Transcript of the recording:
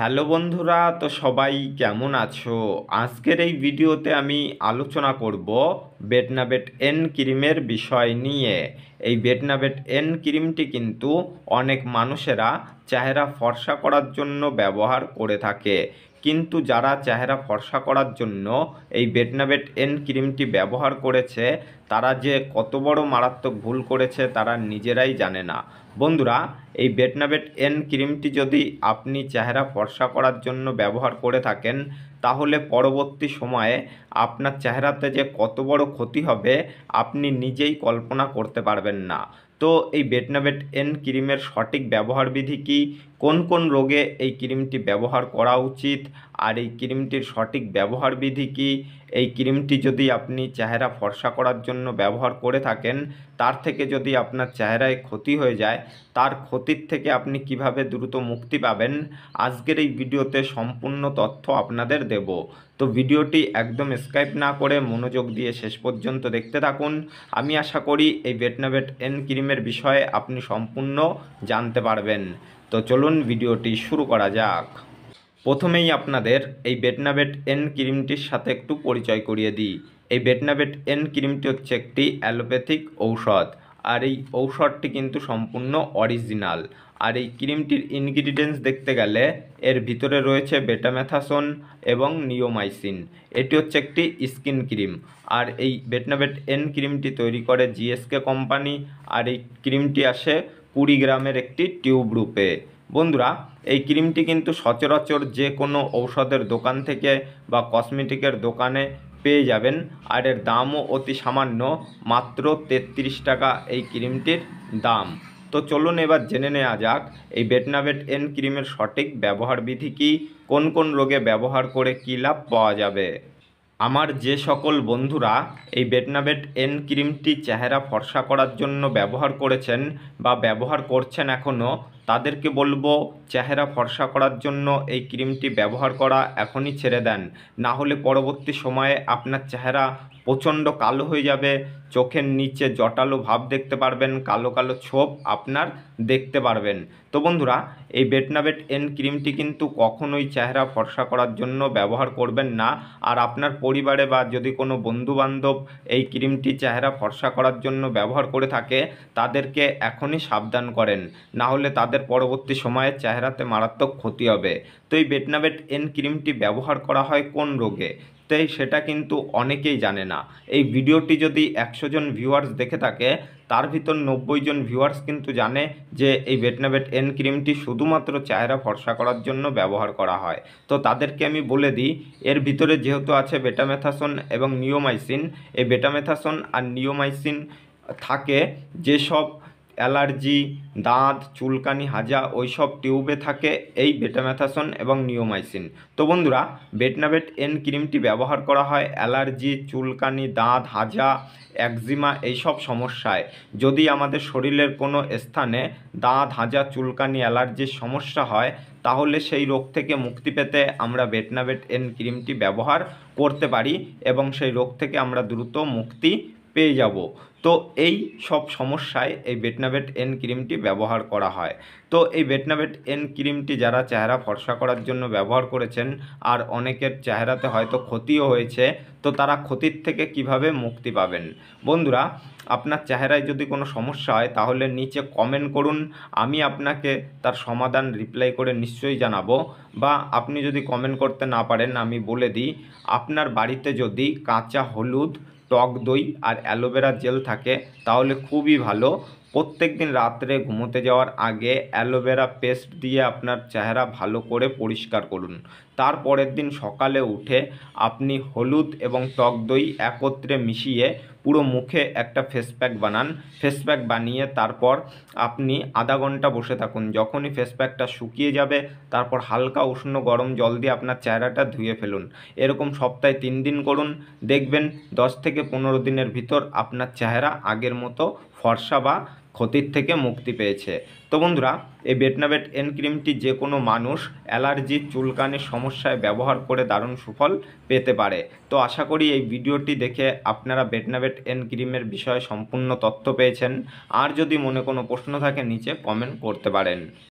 hello বন্ধুরা তো সবাই কেমন আছো আজকের এই ভিডিওতে আমি আলোচনা করব বেটনাবেট এন ক্রিমের বিষয় নিয়ে এই বেটনাবেট এন ক্রিমটি কিন্তু অনেক মানুষেরা চেহারা ফর্সা করার জন্য ব্যবহার করে থাকে কিন্তু যারা চেহারা ফর্সা করার জন্য এই বেটনাবেট এন ক্রিমটি ব্যবহার করেছে তারা যে কত বড় মারাত্মক ভুল করেছে তারা নিজেরাই জানে না বন্ধুরা এই বেটনাবেট এন ক্রিমটি যদি আপনি চেহারা ফর্সা করার জন্য ব্যবহার করে থাকেন তাহলে পরবর্তী সময়ে আপনার চেহারাতে যে কত বড় ক্ষতি হবে আপনি নিজেই কল্পনা করতে পারবেন না তো এই বেটনাবেট এন ক্রিমের সঠিক ব্যবহার বিধি কী কোন কোন রোগে এই ক্রিমটি ব্যবহার করা উচিত আর এই ক্রিমটির সঠিক ব্যবহার বিধি কি এই ক্রিমটি যদি আপনি চেহারা ফর্সা করার জন্য ব্যবহার করে থাকেন তার থেকে যদি আপনার চেহারায় ক্ষতি হয়ে যায় তার ক্ষতির থেকে আপনি কিভাবে দ্রুত মুক্তি পাবেন আজকের এই ভিডিওতে সম্পূর্ণ তথ্য আপনাদের দেব তো ভিডিওটি একদম স্কাইপ না করে মনোযোগ দিয়ে শেষ পর্যন্ত দেখতে থাকুন আমি আশা করি এই বেটনাবেট এন ক্রিমের বিষয়ে আপনি সম্পূর্ণ জানতে পারবেন তো চলুন ভিডিওটি শুরু করা যাক প্রথমেই আপনাদের এই বেটনাবেট এন ক্রিমটির সাথে একটু পরিচয় করিয়ে দিই এই বেটনাবেট এন ক্রিমটি হচ্ছে একটি অ্যালোপ্যাথিক ঔষধ আর এই ঔষধটি কিন্তু সম্পূর্ণ অরিজিনাল আর এই ক্রিমটির ইনগ্রিডিয়েন্টস দেখতে গেলে এর ভিতরে রয়েছে বেটাম্যাথাসন এবং নিওমাইসিন এটি হচ্ছে একটি স্কিন ক্রিম আর এই বেটনাবেট এন ক্রিমটি তৈরি করে জিএসকে কোম্পানি আর এই ক্রিমটি আসে কুড়ি গ্রামের একটি টিউব রূপে বন্ধুরা এই ক্রিমটি কিন্তু সচরাচর যে কোনো ঔষধের দোকান থেকে বা কসমেটিকের দোকানে পেয়ে যাবেন আর এর দামও অতি সামান্য মাত্র তেত্রিশ টাকা এই ক্রিমটির দাম তো চলুন এবার জেনে নেওয়া যাক এই বেটনাবেট এন ক্রিমের সঠিক ব্যবহার বিধি কী কোন কোন রোগে ব্যবহার করে কী লাভ পাওয়া যাবে আমার যে সকল বন্ধুরা এই বেটনাবেট এন ক্রিমটি চেহারা ফর্সা করার জন্য ব্যবহার করেছেন বা ব্যবহার করছেন এখনও তাদেরকে বলবো চেহারা ফর্সা করার জন্য এই ক্রিমটি ব্যবহার করা এখনই ছেড়ে দেন না হলে পরবর্তী সময়ে আপনার চেহারা প্রচণ্ড কালো হয়ে যাবে চোখের নিচে জটালো ভাব দেখতে পারবেন কালো কালো ছোপ আপনার দেখতে পারবেন তো বন্ধুরা এই বেটনাবেট এন ক্রিমটি কিন্তু কখনোই চেহারা ফর্সা করার জন্য ব্যবহার করবেন না আর আপনার পরিবারে বা যদি কোনো বন্ধুবান্ধব এই ক্রিমটি চেহারা ফর্সা করার জন্য ব্যবহার করে থাকে তাদেরকে এখনই সাবধান করেন না হলে তাদের তাদের পরবর্তী সময়ে চেহারাতে মারাত্মক ক্ষতি হবে তো এই বেটনাবেট এন ক্রিমটি ব্যবহার করা হয় কোন রোগে তাই সেটা কিন্তু অনেকেই জানে না এই ভিডিওটি যদি একশো জন ভিউয়ার্স দেখে থাকে তার ভিতর নব্বই জন ভিউয়ার্স কিন্তু জানে যে এই বেটনাবেট এন ক্রিমটি শুধুমাত্র চেহারা ফর্সা করার জন্য ব্যবহার করা হয় তো তাদেরকে আমি বলে দিই এর ভিতরে যেহেতু আছে বেটামেথাসন এবং নিওমাইসিন এই বেটামেথাসন আর নিওমাইসিন থাকে যেসব অ্যালার্জি দাঁত চুলকানি হাজা ওইসব টিউবে থাকে এই বেটাম্যাথাসন এবং নিওমাইসিন তো বন্ধুরা বেটনাবেট এন ক্রিমটি ব্যবহার করা হয় অ্যালার্জি চুলকানি দাঁত হাজা একজিমা এইসব সমস্যায় যদি আমাদের শরীরের কোনো স্থানে দাঁত হাজা চুলকানি অ্যালার্জির সমস্যা হয় তাহলে সেই রোগ থেকে মুক্তি পেতে আমরা বেটনাবেট এন ক্রিমটি ব্যবহার করতে পারি এবং সেই রোগ থেকে আমরা দ্রুত মুক্তি পেয়ে যাব তো এই সব সমস্যায় এই বেটনাবেট এন ক্রিমটি ব্যবহার করা হয় তো এই বেটনাবেট এন ক্রিমটি যারা চেহারা ফর্সা করার জন্য ব্যবহার করেছেন আর অনেকের চেহারাতে হয়তো ক্ষতিও হয়েছে তো তারা ক্ষতির থেকে কিভাবে মুক্তি পাবেন বন্ধুরা আপনার চেহারায় যদি কোনো সমস্যা হয় তাহলে নিচে কমেন্ট করুন আমি আপনাকে তার সমাধান রিপ্লাই করে নিশ্চয়ই জানাবো বা আপনি যদি কমেন্ট করতে না পারেন আমি বলে দিই আপনার বাড়িতে যদি কাঁচা হলুদ টক দই আর অ্যালোভেরা জেল থাকে তাহলে খুবই ভালো প্রত্যেক দিন রাত্রে ঘুমোতে যাওয়ার আগে অ্যালোভেরা পেস্ট দিয়ে আপনার চেহারা ভালো করে পরিষ্কার করুন তারপরের দিন সকালে উঠে আপনি হলুদ এবং টক দই একত্রে মিশিয়ে পুরো মুখে একটা ফেস প্যাক বানান ফেস প্যাক বানিয়ে তারপর আপনি আধা ঘন্টা বসে থাকুন যখনই ফেস প্যাকটা শুকিয়ে যাবে তারপর হালকা উষ্ণ গরম জল দিয়ে আপনার চেহারাটা ধুয়ে ফেলুন এরকম সপ্তাহে তিন দিন করুন দেখবেন দশ থেকে পনেরো দিনের ভিতর আপনার চেহারা আগের মতো ফর্সা বা ক্ষতির থেকে মুক্তি পেয়েছে তো বন্ধুরা এই বেটনাবেট এন ক্রিমটি যে কোনো মানুষ অ্যালার্জি চুলকানির সমস্যায় ব্যবহার করে দারুণ সুফল পেতে পারে তো আশা করি এই ভিডিওটি দেখে আপনারা বেটনাবেট এন ক্রিমের বিষয়ে সম্পূর্ণ তথ্য পেয়েছেন আর যদি মনে কোনো প্রশ্ন থাকে নিচে কমেন্ট করতে পারেন